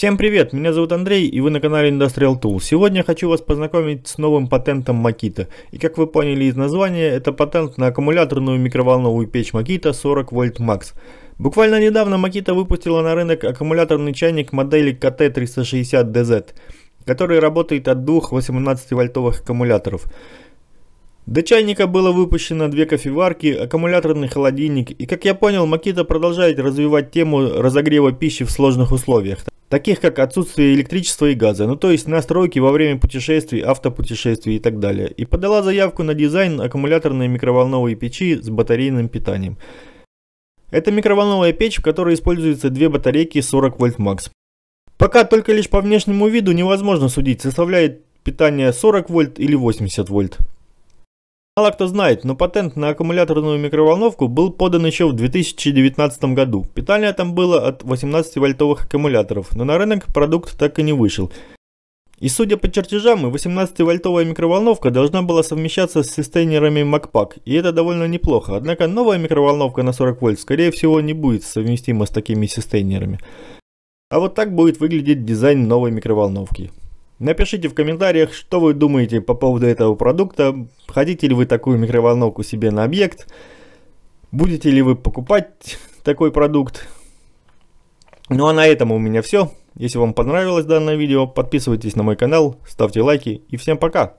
Всем привет, меня зовут Андрей и вы на канале Industrial Tool. Сегодня хочу вас познакомить с новым патентом Makita. И как вы поняли из названия, это патент на аккумуляторную микроволновую печь Makita 40 вольт Max. Буквально недавно Makita выпустила на рынок аккумуляторный чайник модели KT360DZ, который работает от двух 18 вольтовых аккумуляторов. До чайника было выпущено две кофеварки, аккумуляторный холодильник, и как я понял, Макита продолжает развивать тему разогрева пищи в сложных условиях таких как отсутствие электричества и газа, ну то есть настройки во время путешествий, автопутешествий и так далее, и подала заявку на дизайн аккумуляторной микроволновой печи с батарейным питанием. Это микроволновая печь, в которой используются две батарейки 40 вольт макс. Пока только лишь по внешнему виду невозможно судить, составляет питание 40 вольт или 80 вольт. Мало кто знает, но патент на аккумуляторную микроволновку был подан еще в 2019 году. Питание там было от 18-вольтовых аккумуляторов, но на рынок продукт так и не вышел. И судя по чертежам, 18-вольтовая микроволновка должна была совмещаться с сестейнерами MacPack, и это довольно неплохо, однако новая микроволновка на 40 вольт скорее всего не будет совместима с такими сестейнерами. А вот так будет выглядеть дизайн новой микроволновки. Напишите в комментариях, что вы думаете по поводу этого продукта, хотите ли вы такую микроволновку себе на объект, будете ли вы покупать такой продукт. Ну а на этом у меня все. Если вам понравилось данное видео, подписывайтесь на мой канал, ставьте лайки и всем пока!